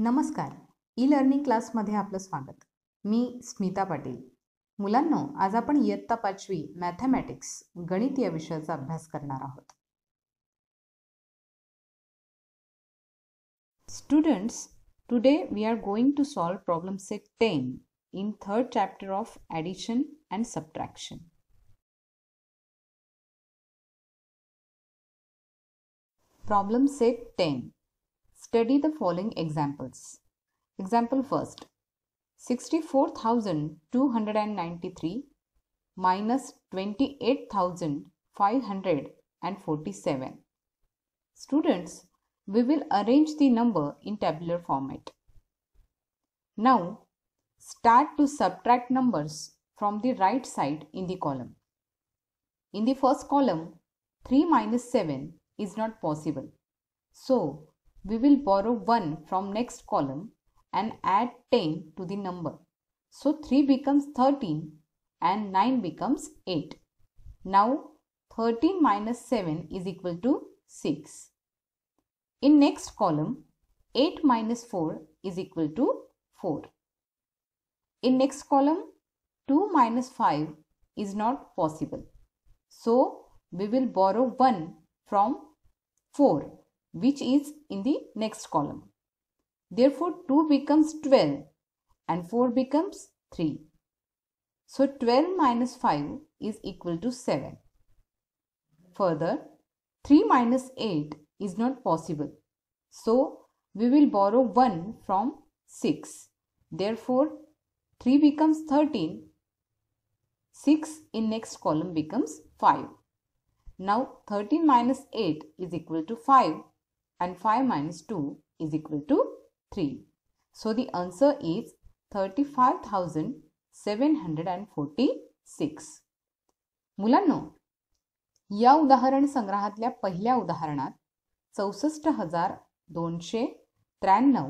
नमस्कार e learning क्लासमध्ये आपलं स्वागत मी स्मिता पाटील मुलांनो आज आपण इयत्ता पाचवी मॅथमॅटिक्स गणित या विषयाचा अभ्यास करणार आहोत students today we are going to solve problem set ten in third chapter of addition and subtraction problem set ten Study the following examples. Example first 64,293 minus 28,547. Students, we will arrange the number in tabular format. Now, start to subtract numbers from the right side in the column. In the first column, 3 minus 7 is not possible. So, we will borrow 1 from next column and add 10 to the number. So 3 becomes 13 and 9 becomes 8. Now 13 minus 7 is equal to 6. In next column 8 minus 4 is equal to 4. In next column 2 minus 5 is not possible. So we will borrow 1 from 4 which is in the next column. Therefore, 2 becomes 12 and 4 becomes 3. So, 12 minus 5 is equal to 7. Further, 3 minus 8 is not possible. So, we will borrow 1 from 6. Therefore, 3 becomes 13. 6 in next column becomes 5. Now 13 minus 8 is equal to 5. and 5 minus 2 is equal to 3. So the answer is 35,746. मुलांनो या उदाहरण संग्रहातल्या पहिल्या उदाहरणात चौसष्ट हजार दोनशे त्र्याण्णव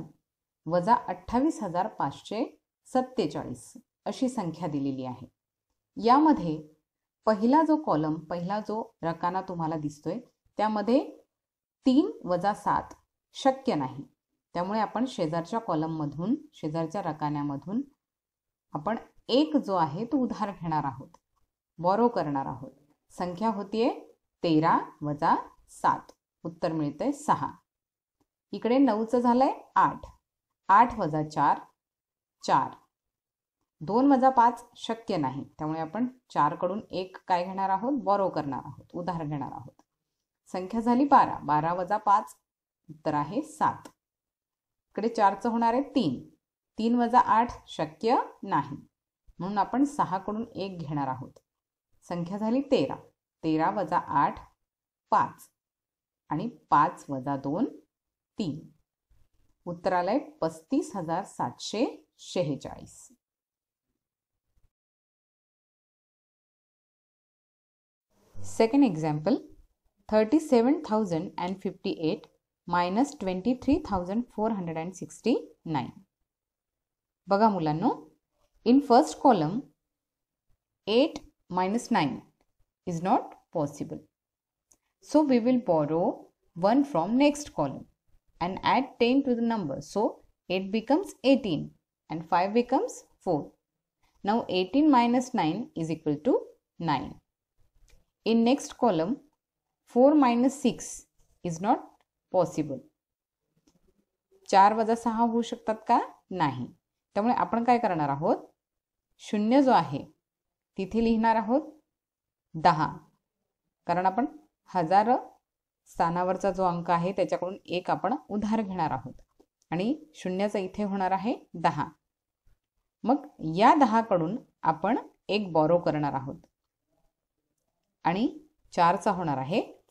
वजा अठ्ठावीस हजार पाचशे सत्तेचाळीस अशी संख्या दिलेली आहे यामध्ये पहिला जो कॉलम पहिला जो रकाना तुम्हाला दिसतोय त्यामध्ये तीन वजा सात शक्य नाही त्यामुळे आपण शेजारच्या कॉलममधून शेजारच्या रकान्यामधून आपण एक जो आहे तो उधार घेणार आहोत बॉरो करणार आहोत संख्या होतीये तेरा वजा सात उत्तर मिळतंय सहा इकडे नऊचं झालंय आठ आठ वजा चार चार दोन वजा पाच शक्य नाही त्यामुळे आपण चारकडून एक काय घेणार आहोत बॉरो करणार आहोत उधार घेणार आहोत संख्या झाली बारा बारा वजा पाच उत्तर आहे सात इकडे चारचं होणार आहे तीन तीन वजा आठ शक्य नाही म्हणून आपण सहाकडून एक घेणार आहोत संख्या झाली तेरा तेरा वजा आठ पाच आणि पाच वजा दोन तीन उत्तर आलंय पस्तीस हजार सातशे शेहेचाळीस second example 37,058 minus 23,469. Baga mulanu. In first column, 8 minus 9 is not possible. So we will borrow 1 from next column and add 10 to the number. So 8 becomes 18 and 5 becomes 4. Now 18 minus 9 is equal to 9. In next column, four minus six is not possible चार वजा सहा होऊ शकतात का नाही त्यामुळे आपण काय करणार आहोत शून्य जो आहे तिथे लिहिणार आहोत दहा कारण आपण हजार स्थानावरचा जो अंक आहे त्याच्याकडून एक आपण उधार घेणार आहोत आणि शून्याचा इथे होणार आहे दहा मग या दहाकडून आपण एक बॉरो करणार आहोत आणि चारचा होणार आहे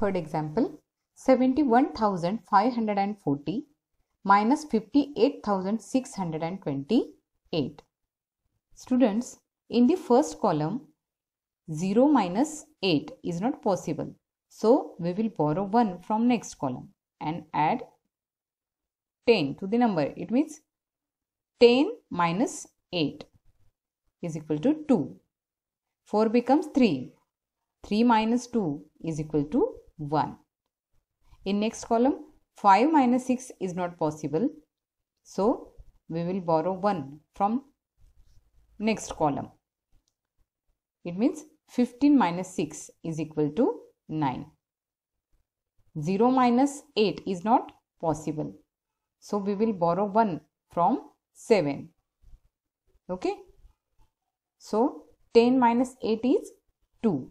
Third example 71,540 minus 58,628. Students, in the first column, 0 minus 8 is not possible. So, we will borrow 1 from next column and add 10 to the number. It means 10 minus 8 is equal to 2. 4 becomes 3. 3 minus 2 is equal to 1. In next column, 5 minus 6 is not possible. So, we will borrow 1 from next column. It means 15 minus 6 is equal to 9. 0 minus 8 is not possible. So, we will borrow 1 from 7. Okay. So, 10 minus 8 is 2.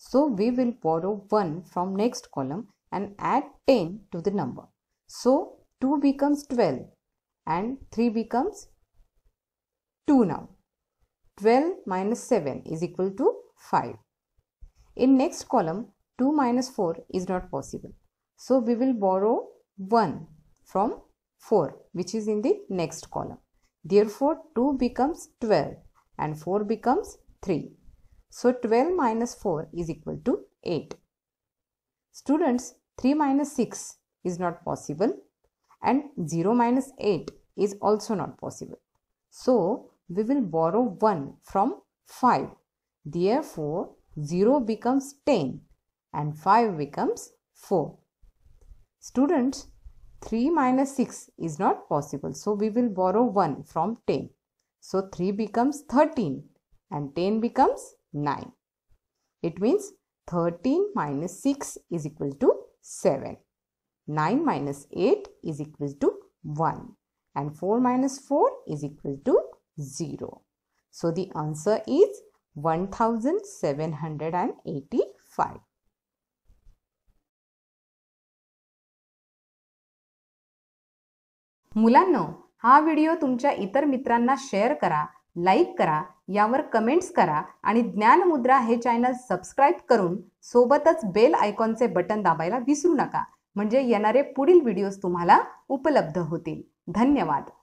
So we will borrow 1 from next column and add 10 to the number. So 2 becomes 12 and 3 becomes 2 now. 12 minus 7 is equal to 5. In next column 2 minus 4 is not possible. So we will borrow 1 from 4 which is in the next column. Therefore 2 becomes 12 and 4 becomes 3. So 12 minus 4 is equal to 8. Students 3 minus 6 is not possible and 0 minus 8 is also not possible. So we will borrow 1 from 5. Therefore 0 becomes 10 and 5 becomes 4. Students 3 minus 6 is not possible. So we will borrow 1 from 10. So 3 becomes 13 and 10 becomes 9. It means 13 minus 6 is equal to 7. 9 minus 8 is equal to 1. And 4 minus 4 is equal to 0. So the answer is 1785. मुलांनो हा video तुमच्या इतर मित्रांना share करा like करा यावर comments करा आणि ज्ञानमुद्रा हे channel subscribe करून सोबतच बेल आयकॉनचे बटन दाबायला विसरू नका म्हणजे येणारे पुढील व्हिडिओज तुम्हाला उपलब्ध होतील धन्यवाद